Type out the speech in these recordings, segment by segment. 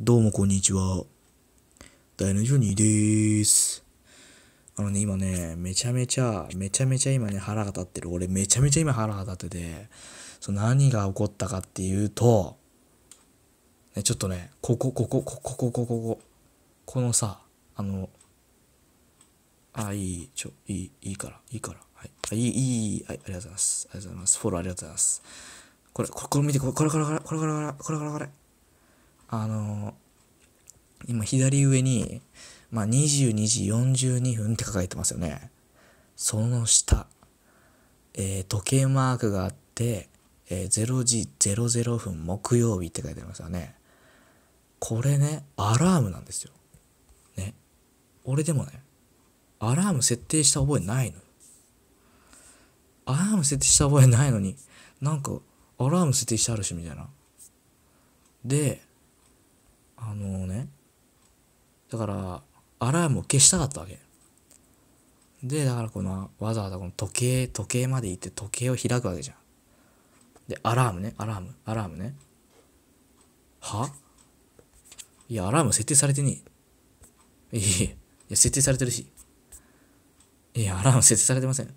どうもこんにちは。ダイナジョニーでーす。あのね、今ね、めちゃめちゃ、めちゃめちゃ今ね、腹が立ってる。俺めちゃめちゃ今腹が立ってて、その何が起こったかっていうと、ね、ちょっとね、ここ、ここ、ここ、ここ、ここ、このさ、あの、あ、いい、ちょ、いい、いいから、いいから。はい。あいい、いい、はい、ありがとうございます。ありがとうございます。フォローありがとうございます。これ、これ、これ見て、これ、これ、これ、これ、これ、これ、これ、これ、これ。あの今左上に、まあ、22時42分って書かれてますよね。その下、えー、時計マークがあって、えー、0時00分木曜日って書いてありますよね。これね、アラームなんですよ。ね。俺でもね、アラーム設定した覚えないの。アラーム設定した覚えないのに、なんか、アラーム設定してあるし、みたいな。で、あのね、だから、アラームを消したかったわけ。で、だからこの、わざわざこの時計、時計まで行って時計を開くわけじゃん。で、アラームね、アラーム、アラームね。はいや、アラーム設定されてねえ。いやいや、設定されてるし。いや、アラーム設定されてません。い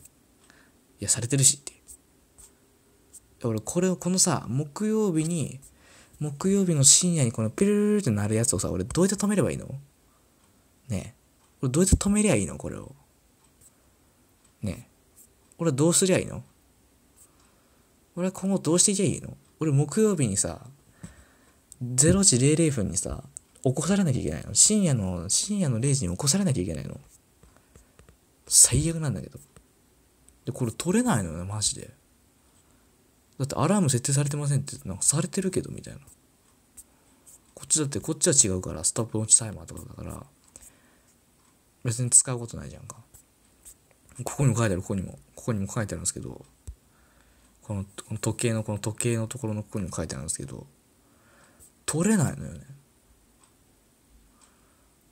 や、されてるしって。俺、これを、このさ、木曜日に、木曜日の深夜にこのピルルルって鳴るやつをさ、俺どうやって止めればいいのねえ。俺どうやって止めりゃいいのこれを。ねえ。俺どうすりゃいいの俺は今後どうしていけばいいの俺木曜日にさ、0時00分にさ、起こされなきゃいけないの。深夜の、深夜の0時に起こされなきゃいけないの。最悪なんだけど。で、これ取れないのよ、マジで。だってアラーム設定されてませんってなんかされてるけどみたいなこっちだってこっちは違うからストップウォッチタイマーとかだから別に使うことないじゃんかここにも書いてあるここにもここにも書いてあるんですけどこのこの時計のこの時計のところのここにも書いてあるんですけど取れないのよね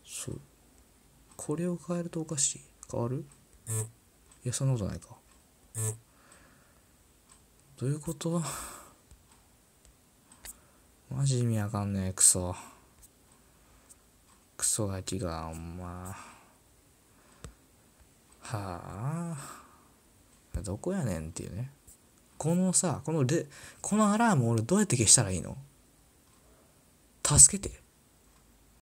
そうこれを変えるとおかしい変わるいやそんなことないかどういうこと マジ意味わかんねえ、クソ。クソガキが、お前。はあ。どこやねんっていうね。このさ、このレ、このアラーム俺どうやって消したらいいの助けて。